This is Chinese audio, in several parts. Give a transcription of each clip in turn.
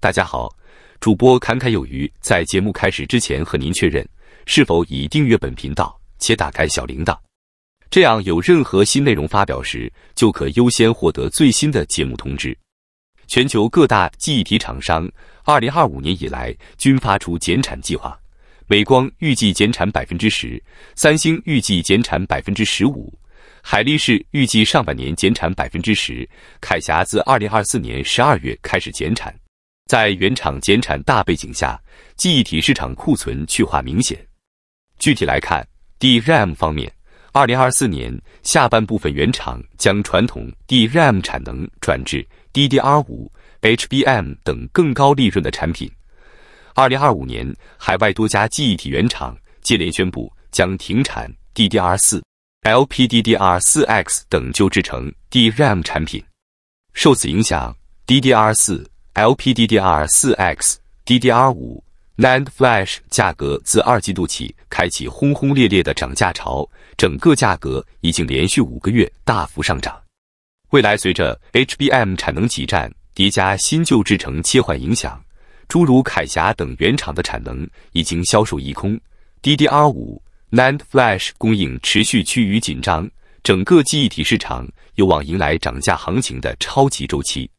大家好，主播侃侃有余。在节目开始之前，和您确认是否已订阅本频道且打开小铃铛，这样有任何新内容发表时，就可优先获得最新的节目通知。全球各大记忆体厂商，二零二五年以来均发出减产计划。美光预计减产百分之十，三星预计减产百分之十五，海力士预计上半年减产百分之十，凯霞自二零二四年十二月开始减产。在原厂减产大背景下，记忆体市场库存去化明显。具体来看，DRAM 方面，二零二四年下半部分原厂将传统 DRAM 产能转至 DDR 五、HBM 等更高利润的产品。二零二五年，海外多家记忆体原厂接连宣布将停产 DDR 四、LPDDR 四 X 等旧制成 DRAM 产品。受此影响，DDR 四。LPDDR4X、DDR5 NAND Flash 价格自二季度起开启轰轰烈烈的涨价潮，整个价格已经连续五个月大幅上涨。未来随着 HBM 产能挤占叠加新旧制程切换影响，诸如铠侠等原厂的产能已经销售一空，DDR5 NAND Flash 供应持续趋于紧张，整个记忆体市场有望迎来涨价行情的超级周期。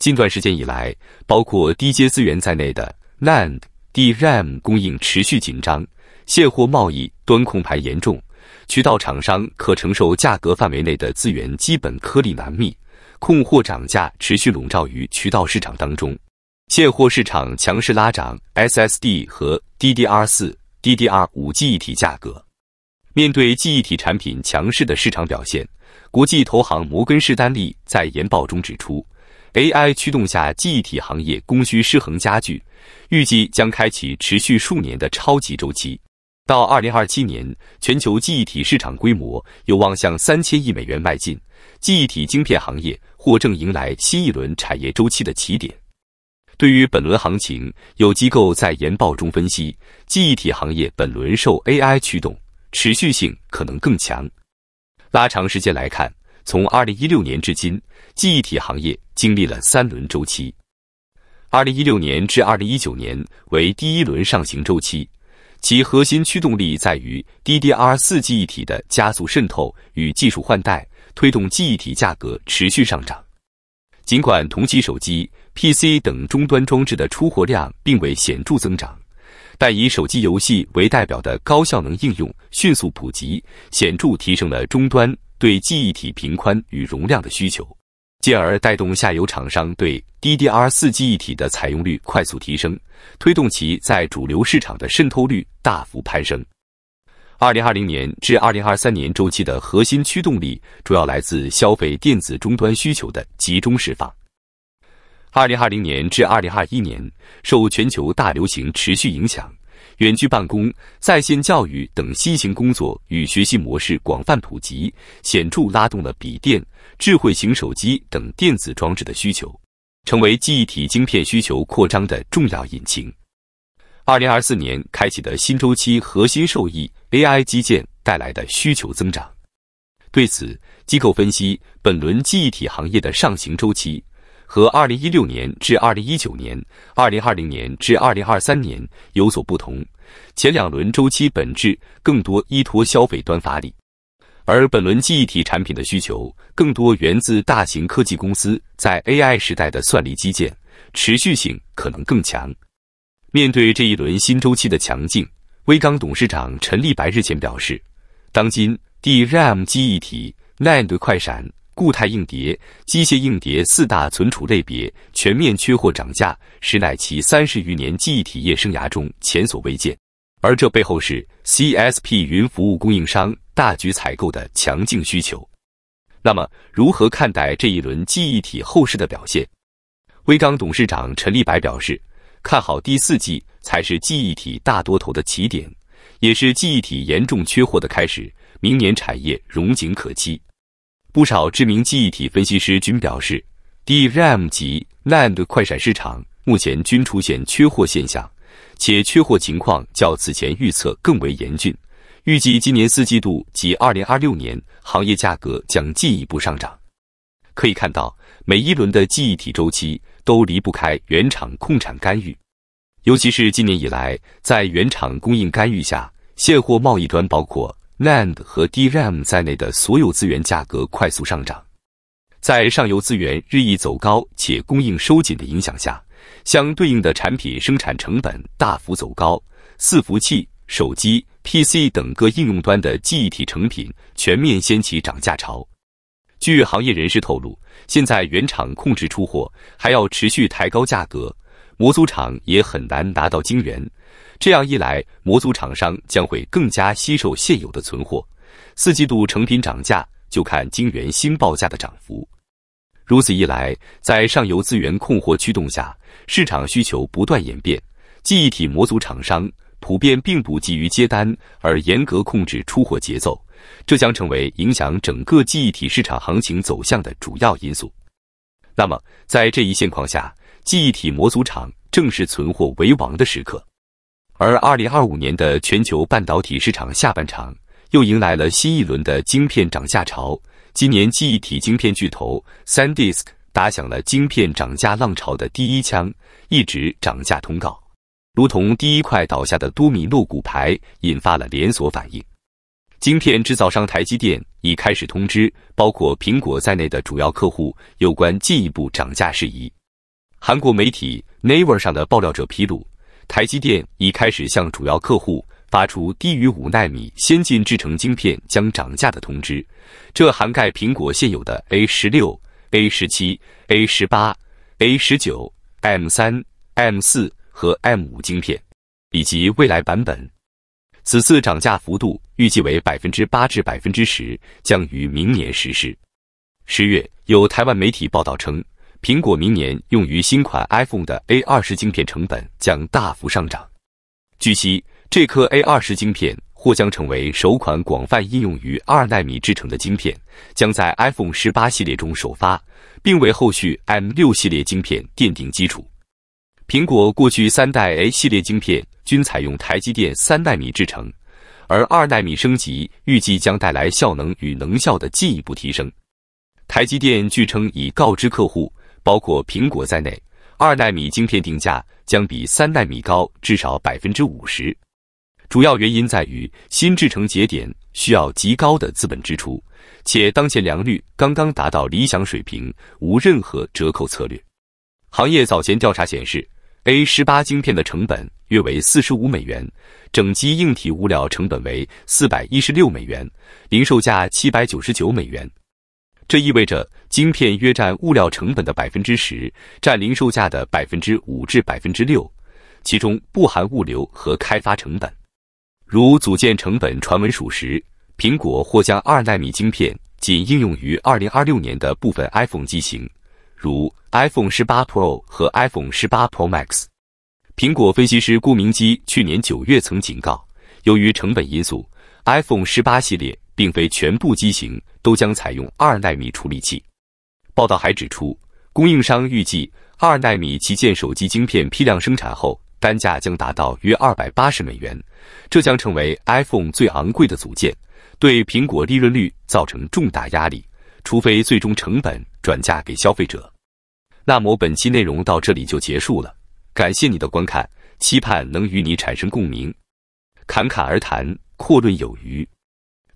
近段时间以来，包括低阶资源在内的 NAND DRAM 供应持续紧张，现货贸易端控盘严重，渠道厂商可承受价格范围内的资源基本颗粒难觅，控货涨价持续笼罩于渠道市场当中。现货市场强势拉涨 SSD 和 DDR 四 DDR 五记忆体价格。面对记忆体产品强势的市场表现，国际投行摩根士丹利在研报中指出。AI 驱动下，记忆体行业供需失衡加剧，预计将开启持续数年的超级周期。到二零二七年，全球记忆体市场规模有望向三千亿美元迈进。记忆体晶片行业或正迎来新一轮产业周期的起点。对于本轮行情，有机构在研报中分析，记忆体行业本轮受 AI 驱动，持续性可能更强。拉长时间来看，从二零一六年至今。记忆体行业经历了三轮周期，二零一六年至二零一九年为第一轮上行周期，其核心驱动力在于 DDR 四记忆体的加速渗透与技术换代，推动记忆体价格持续上涨。尽管同期手机、PC 等终端装置的出货量并未显著增长，但以手机游戏为代表的高效能应用迅速普及，显著提升了终端对记忆体频宽与容量的需求。进而带动下游厂商对 DDR 四记忆体的采用率快速提升，推动其在主流市场的渗透率大幅攀升。二零二零年至二零二三年周期的核心驱动力主要来自消费电子终端需求的集中释放。二零二零年至二零二一年，受全球大流行持续影响。远距办公、在线教育等新型工作与学习模式广泛普及，显著拉动了笔电、智慧型手机等电子装置的需求，成为记忆体晶片需求扩张的重要引擎。二零二四年开启的新周期核心受益 AI 基建带来的需求增长。对此，机构分析本轮记忆体行业的上行周期。和二零一六年至二零一九年、二零二零年至二零二三年有所不同，前两轮周期本质更多依托消费端发力，而本轮记忆体产品的需求更多源自大型科技公司在 AI 时代的算力基建，持续性可能更强。面对这一轮新周期的强劲，微刚董事长陈立白日前表示，当今 DRAM 记忆体 NAND 快闪。固态硬碟、机械硬碟四大存储类别全面缺货涨价，实乃其三十余年记忆体业生涯中前所未见。而这背后是 CSP 云服务供应商大举采购的强劲需求。那么，如何看待这一轮记忆体后市的表现？微刚董事长陈立白表示，看好第四季才是记忆体大多头的起点，也是记忆体严重缺货的开始。明年产业融景可期。不少知名记忆体分析师均表示，DRAM 及 NAND 快闪市场目前均出现缺货现象，且缺货情况较此前预测更为严峻。预计今年四季度及二零二六年行业价格将进一步上涨。可以看到，每一轮的记忆体周期都离不开原厂控产干预，尤其是今年以来，在原厂供应干预下，现货贸易端包括。NAND 和 DRAM 在内的所有资源价格快速上涨，在上游资源日益走高且供应收紧的影响下，相对应的产品生产成本大幅走高，伺服器、手机、PC 等各应用端的记忆体成品全面掀起涨价潮。据行业人士透露，现在原厂控制出货，还要持续抬高价格。模组厂也很难拿到晶圆，这样一来，模组厂商将会更加吸售现有的存货。四季度成品涨价就看晶圆新报价的涨幅。如此一来，在上游资源控货驱动下，市场需求不断演变，记忆体模组厂商普遍并不急于接单，而严格控制出货节奏，这将成为影响整个记忆体市场行情走向的主要因素。那么，在这一现况下，记忆体模组厂正是存货为王的时刻，而二零二五年的全球半导体市场下半场又迎来了新一轮的晶片涨价潮。今年，记忆体晶片巨头 Sandisk 打响了晶片涨价浪潮的第一枪，一直涨价通告如同第一块倒下的多米诺骨牌，引发了连锁反应。晶片制造商台积电已开始通知包括苹果在内的主要客户有关进一步涨价事宜。韩国媒体 Naver 上的爆料者披露，台积电已开始向主要客户发出低于五纳米先进制程晶片将涨价的通知，这涵盖苹果现有的 A 十六、A 十七、A 十八、A 十九、M 三、M 四和 M 五晶片，以及未来版本。此次涨价幅度预计为百分之八至百分之十，将于明年实施。十月，有台湾媒体报道称。苹果明年用于新款 iPhone 的 A 二十晶片成本将大幅上涨。据悉，这颗 A 二十晶片或将成为首款广泛应用于二纳米制成的晶片，将在 iPhone 十八系列中首发，并为后续 M 六系列晶片奠定基础。苹果过去三代 A 系列晶片均采用台积电三纳米制成，而二纳米升级预计将带来效能与能效的进一步提升。台积电据称已告知客户。包括苹果在内，二纳米晶片定价将比三纳米高至少百分之五十。主要原因在于新制程节点需要极高的资本支出，且当前良率刚刚达到理想水平，无任何折扣策略。行业早前调查显示，A 十八晶片的成本约为四十五美元，整机硬体物料成本为四百一十六美元，零售价七百九十九美元。这意味着晶片约占物料成本的百分之十，占零售价的百分之五至百分之六，其中不含物流和开发成本。如组件成本传闻属实，苹果或将二纳米晶片仅应用于二零二六年的部分 iPhone 机型，如 iPhone 十八 Pro 和 iPhone 十八 Pro Max。苹果分析师顾明基去年九月曾警告，由于成本因素，iPhone 十八系列。并非全部机型都将采用二纳米处理器。报道还指出，供应商预计二纳米旗舰手机晶片批量生产后，单价将达到约二百八十美元，这将成为 iPhone 最昂贵的组件，对苹果利润率造成重大压力。除非最终成本转嫁给消费者。那么本期内容到这里就结束了，感谢你的观看，期盼能与你产生共鸣。侃侃而谈，阔论有余。